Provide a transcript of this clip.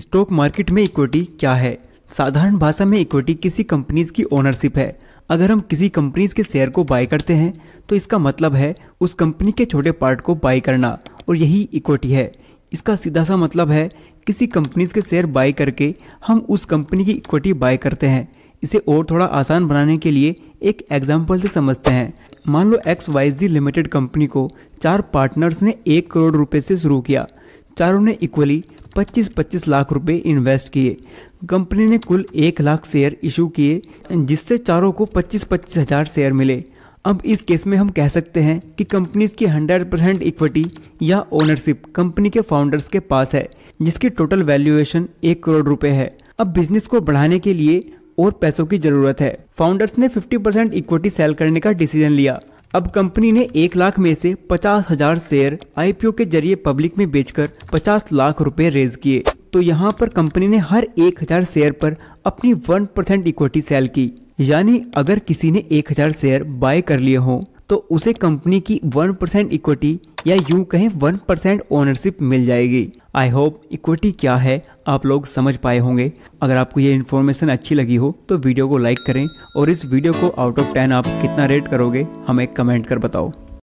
stock market में equity क्या है साधारण भाषा में इक्विटी किसी कंपनीज की ओनरशिप है अगर हम किसी कंपनीज के शेयर को बाय करते हैं तो इसका मतलब है उस कंपनी के छोटे पार्ट को बाय करना और यही इक्विटी है इसका सीधा सा मतलब है किसी कंपनीज के शेयर बाय करके हम उस कंपनी की इक्विटी बाय करते हैं इसे और थोड़ा आसान बनाने के लिए एक एग्जाम्पल से समझते हैं मान लो X Y Z limited company को चार पार्टनर्स ने एक करोड़ रुपए से शुरू किया चारों ने इक्वली पच्चीस पच्चीस लाख रुपए इन्वेस्ट किए कंपनी ने कुल एक लाख शेयर इशू किए जिससे चारों को पच्चीस पच्चीस हजार शेयर मिले अब इस केस में हम कह सकते हैं कि कंपनीज की 100 परसेंट इक्विटी या ओनरशिप कंपनी के फाउंडर्स के पास है जिसकी टोटल वैल्यूएशन एक करोड़ रुपए है अब बिजनेस को बढ़ाने के लिए और पैसों की जरूरत है फाउंडर्स ने 50 परसेंट इक्विटी सेल करने का डिसीजन लिया अब कंपनी ने एक लाख में से पचास हजार शेयर आई के जरिए पब्लिक में बेचकर पचास लाख रुपए रेज किए तो यहाँ पर कंपनी ने हर एक हजार शेयर पर अपनी वन परसेंट इक्विटी सेल की यानी अगर किसी ने एक हजार शेयर बाय कर लिए हों तो उसे कंपनी की 1% इक्विटी या यूं कहें 1% ओनरशिप मिल जाएगी आई होप इक्विटी क्या है आप लोग समझ पाए होंगे अगर आपको ये इन्फॉर्मेशन अच्छी लगी हो तो वीडियो को लाइक करें और इस वीडियो को आउट ऑफ टेन आप कितना रेट करोगे हमें कमेंट कर बताओ